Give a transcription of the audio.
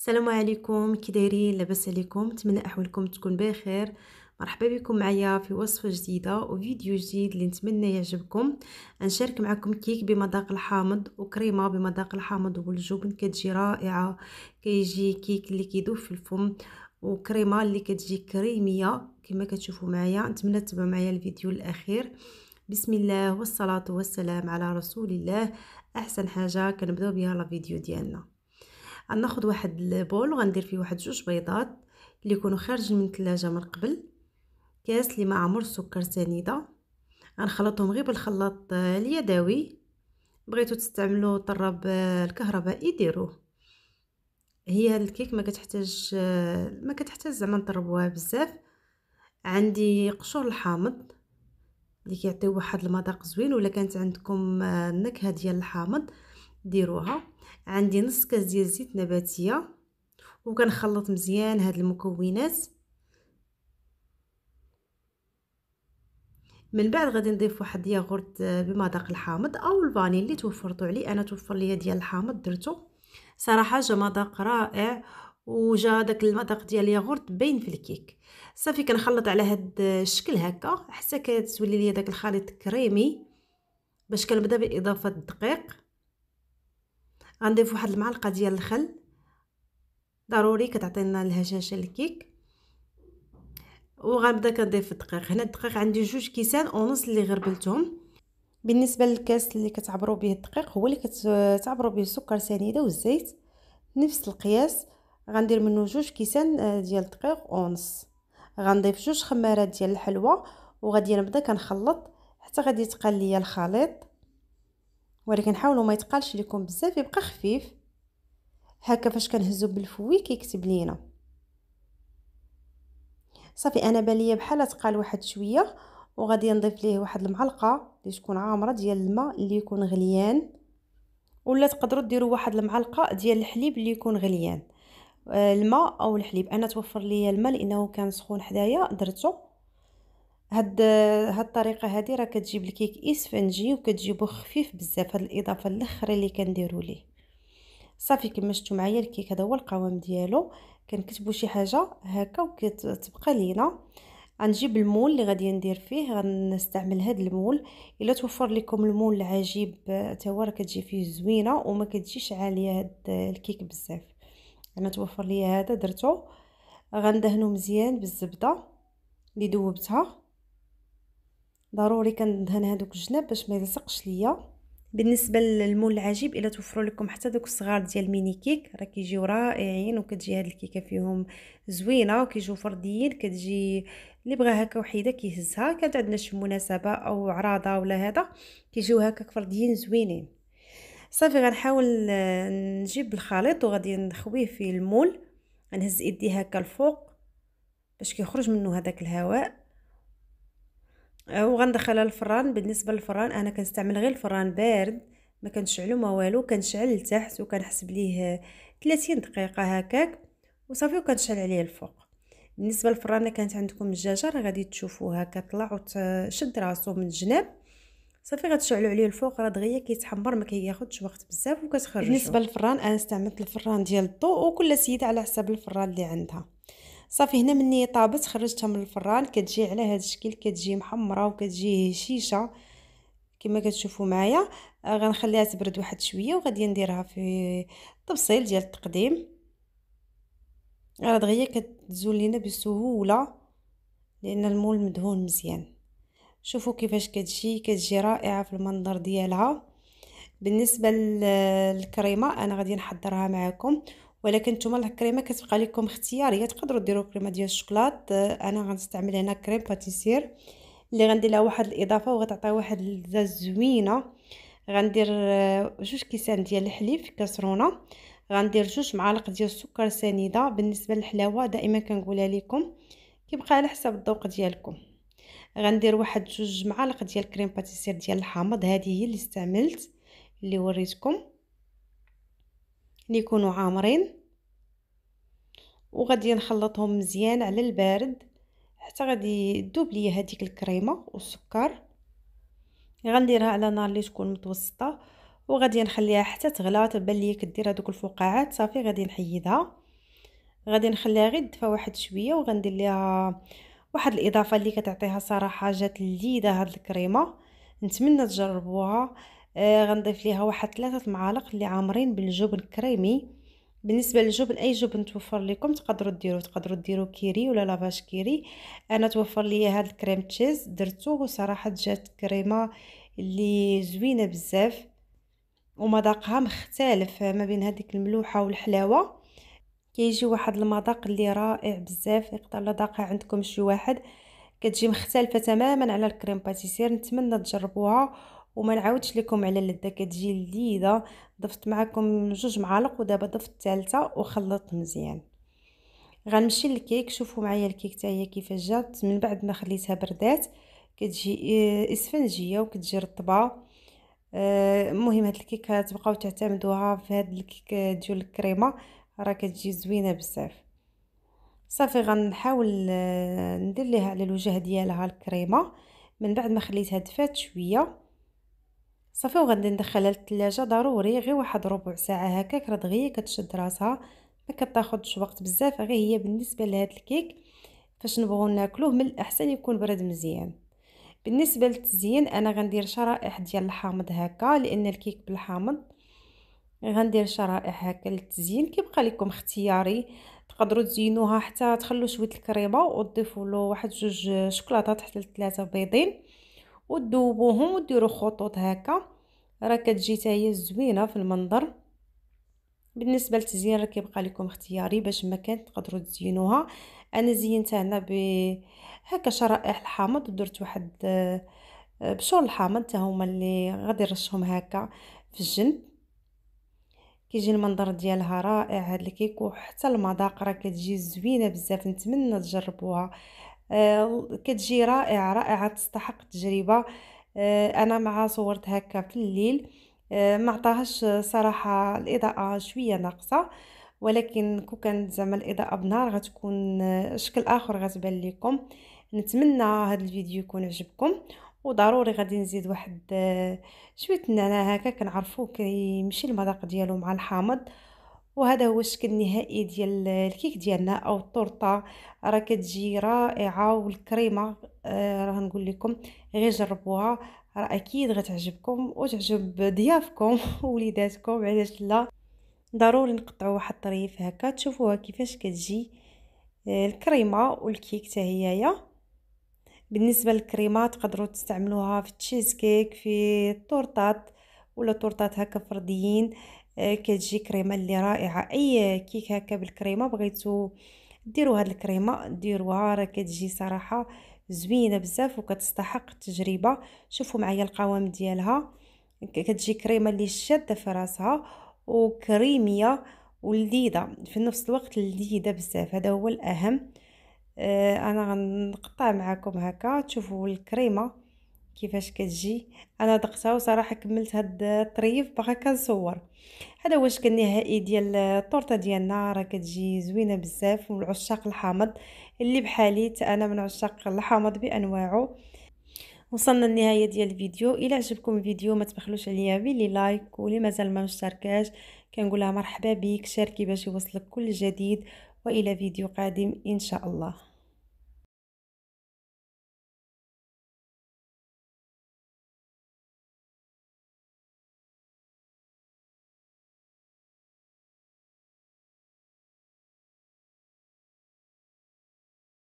السلام عليكم كي دايرين لاباس عليكم نتمنى احوالكم تكون بخير مرحبا بكم معايا في وصفه جديده وفيديو جديد اللي نتمنى يعجبكم نشارك معكم كيك بمذاق الحامض وكريمه بمذاق الحامض والجبن كتجي رائعه كيجي كيك اللي كيدوب في الفم وكريمه اللي كتجي كريميه كما كتشوفوا معايا نتمنى تتبعوا معايا الفيديو الاخير بسم الله والصلاه والسلام على رسول الله احسن حاجه كنبداو بها لا فيديو ديالنا غناخذ واحد البول وغندير فيه واحد جوج بيضات اللي يكونوا خارجين من الثلاجه من قبل كاس اللي ما عمر سكر سنيده غنخلطهم غير بالخلاط اليدوي بغيتو تستعملوا طراب الكهربائي ديروه هي هاد الكيك ما كتحتاج ما كتحتاج زعما نطربوها بزاف عندي قشور الحامض اللي كيعطيو واحد المذاق زوين ولا كانت عندكم النكهه ديال الحامض ديروها عندي نص كاس ديال زيت نباتيه وكنخلط مزيان هاد المكونات من بعد غادي نضيف واحد ياغورت آه، بمذاق الحامض او الفاني اللي توفرتو عليه انا توفر ليا ديال الحامض درتو صراحه جا مذاق رائع وجا داك المذاق ديال الياغورت باين في الكيك صافي كنخلط على هاد آه، الشكل هكا حتى كتولي ليا داك الخليط كريمي باش كنبدا باضافه الدقيق غنضيف واحد المعلقه ديال الخل ضروري كتعطينا الهشاشه الكيك وغنبدا كنضيف الدقيق هنا الدقيق عندي جوج كيسان ونص اللي غربلتهم بالنسبه للكاس اللي كتعبروا به الدقيق هو اللي كتعبروا به السكر سنيده والزيت نفس القياس غندير منه جوج كيسان آه، ديال الدقيق ونص غنضيف جوج خمارات ديال الحلوى وغادي نبدا كنخلط حتى غادي يتقال ليا الخليط ولكن حاولوا ما يتقالش لكم بزاف يبقى خفيف هكا فاش كنهزو بالفوي كيكتب لينا صافي انا بان ليا بحال تقال واحد شويه وغادي نضيف ليه واحد المعلقه اللي تكون عامره ديال الماء اللي يكون غليان ولا تقدروا ديروا واحد المعلقه ديال الحليب اللي يكون غليان آه، الماء او الحليب انا توفر ليا الماء لانه كان سخون حدايا درته هاد هاد الطريقه هادي راه كتجيب الكيك اسفنجي وكتجيبو خفيف بزاف هاد الاضافه الاخرى اللي كنديرو ليه صافي كما شفتوا معايا الكيك هذا هو القوام ديالو كنكتبو شي حاجه هكا وكتبقى لينا غنجيب المول اللي غادي ندير فيه غنستعمل هاد المول الا توفر لكم المول العجيب حتى هو راه كتجي فيه زوينه وما كتجيش عاليه هاد الكيك بزاف انا توفر لي هذا درتو غندهنو مزيان بالزبده اللي ذوبتها ضروري كندهن هادوك الجناب باش ما يلصقش ليا بالنسبه للمول العجيب الا توفروا لكم حتى دوك الصغار ديال الميني كيك راه كيجيو رائعين وكتجي هاد الكيكه فيهم زوينه وكيجيو فرديين كتجي اللي بغا هكا وحيده كيهزها كانت عندنا شي مناسبه او عراضه ولا هذا كيجيو هكا فرديين زوينين صافي غنحاول نجيب الخليط وغادي نخويه في المول غنهز يدي هكا الفوق باش كيخرج منه هذاك الهواء آه، وغندخلها للفران بالنسبه للفران انا كنستعمل غير الفران بارد ما كنشعلو ما والو كنشعل لتحت وكنحسب ليه 30 دقيقه هكاك وصافي وكنشعل عليه الفوق بالنسبه للفرانه كانت عندكم الدجاجه راه غادي تشوفوها كطلع وتشد راسو من الجناب صافي غتشعلوا عليه الفوق راه دغيا كيتحمر ما كياخذش وقت بزاف وكتخرجوا بالنسبه للفران انا استعملت الفران ديال الضوء وكل سيده على حسب الفران اللي عندها صافي هنا مني طابت خرجتها من الفران كتجي على هذا الشكل كتجي محمره وكتجي هشيشه كما كتشوفوا معايا آه، غنخليها تبرد واحد شويه وغادي نديرها في طبسيل ديال التقديم راه دغيا كتزول لينا بسهوله لان المول مدهون مزيان شوفوا كيفاش كتجي كتجي رائعه في المنظر ديالها بالنسبه للكريمه انا غادي نحضرها معكم ولكن نتوما الكريمه كتبقى لكم اختياريه تقدروا ديروا كريمه ديال الشوكولات آه، انا غنستعمل هنا كريم باتيسير اللي غندير لها واحد الاضافه وغتعطي واحد اللذه زوينه غندير آه، جوج كيسان ديال الحليب في كاسرونه غندير جوج معالق ديال السكر سنيده بالنسبه للحلاوه دائما كنقولها لكم كيبقى على حسب الذوق ديالكم غندير واحد جوج معالق ديال كريم باتيسير ديال الحامض هذه هي اللي استعملت اللي وريتكم اللي يكونوا عامرين وغادي نخلطهم مزيان على البارد حتى غادي يذوب ليا هذيك الكريمه والسكر غنديرها على نار اللي تكون متوسطه وغادي نخليها حتى تغلى تبان ليا كدير هذوك الفقاعات صافي غادي نحيدها غادي نخليها غير تدفى واحد شويه وغندير ليها واحد الاضافه اللي كتعطيها صراحه جات لذيذه هاد الكريمه نتمنى تجربوها آه، غنضيف ليها واحد ثلاثة معالق اللي عامرين بالجبن كريمي بالنسبه للجبن اي جبن توفر لكم تقدروا ديروا تقدروا ديروا كيري ولا لافاش كيري انا توفر لي هاد الكريم تشيز درتو وصراحه جات كريمه اللي زوينه بزاف ومذاقها مختلف ما بين هذيك الملوحه والحلاوه كيجي واحد المذاق اللي رائع بزاف يقدر ذاقها عندكم شي واحد كتجي مختلفه تماما على الكريم باتيسير نتمنى تجربوها وما نعاودش لكم على اللذه كتجي لذيذه ضفت معكم جوج معالق ودابا ضفت الثالثه وخلطت مزيان غنمشي للكيك شوفوا معايا الكيك تاعي كيفاش جات من بعد ما خليتها بردات كتجي آه، اسفنجيه وكتجي رطبه آه، المهم هاد الكيك تبقاو تعتمدوها في هاد الكيك ديال الكريمه راه كتجي زوينه بزاف صافي غنحاول آه، ندير ليها على الوجه ديالها الكريمه من بعد ما خليتها دفات شويه صافي وغادي ندخلها للثلاجة ضروري غير واحد ربع ساعة هكاك راه دغيا كتشد راسها ما كتاخذش وقت بزاف غير هي بالنسبة لهاد الكيك فاش نبغو ناكلوه من الاحسن يكون برد مزيان بالنسبه للتزيين انا غندير شرائح ديال الحامض هكا لان الكيك بالحامض غندير شرائح هكا للتزيين كيبقى لكم اختياري تقدروا تزينوها حتى تخلو شويه الكريمه وتضيفوا له واحد جوج شوكولاطات حتى لثلاثه بيضين وتذوبوهم وديروا خطوط هكا راه كتجي حتى هي زوينه في المنظر بالنسبه للتزيين راه كيبقى لكم اختياري باش ما كانت تقدروا تزينوها انا زينتها هنا ب هكا شرائح الحامض ودرت واحد آه، بشور الحامض حتى هما اللي غادي نرشهم هكا في الجنب كيجي المنظر ديالها رائع هاد الكيك وحتى المذاق راه كتجي زوينه بزاف نتمنى تجربوها آه، كتجي رائعه رائعه تستحق التجربه آه، انا مع صورت هكا في الليل آه، ما عطاهاش صراحه الاضاءه شويه ناقصه ولكن كون كانت زعما الاضاءه بنار غتكون شكل اخر غتبان لكم نتمنى هذا الفيديو يكون عجبكم وضروري غادي نزيد واحد شويه النعناع هكا كنعرفو كيمشي المذاق ديالو مع الحامض وهذا هو الشكل النهائي ديال الكيك ديالنا او التورته راه كتجي رائعه والكريمه آه، راه نقول لكم غير جربوها راه اكيد غتعجبكم وتعجب ضيافكم ووليداتكم علاش لا ضروري نقطعوا واحد الطريف هكا تشوفوها كيفاش كتجي آه، الكريمه والكيك حتى هي بالنسبه للكريمه تقدروا تستعملوها في التشيز كيك في التورتات ولا طورطات هكا فرديين آه، كتجي كريمه اللي رائعه اي كيك هكا بالكريمه بغيتو ديروا هاد الكريمه ديروها راه كتجي صراحه زوينه بزاف وكتستحق التجربه شوفوا معايا القوام ديالها كتجي كريمه اللي شاده في راسها وكريميه ولذيذه في نفس الوقت لذيذه بزاف هذا هو الاهم آه، انا غنقطع معكم هكا تشوفوا الكريمه كيفاش كتجي انا دقتها وصراحه كملت هاد الطريف باغا كنصور هذا هو الشكل النهائي ديال الطورته ديالنا راه كتجي زوينه بزاف من عشاق الحامض اللي بحالي انا من عشاق الحامض بانواعه وصلنا للنهايه ديال الفيديو الى عجبكم الفيديو ما تبخلوش عليا بلي لايك واللي مازال ما مشتركاش كنقولها مرحبا بك شاركي باش يوصلك كل جديد والى فيديو قادم ان شاء الله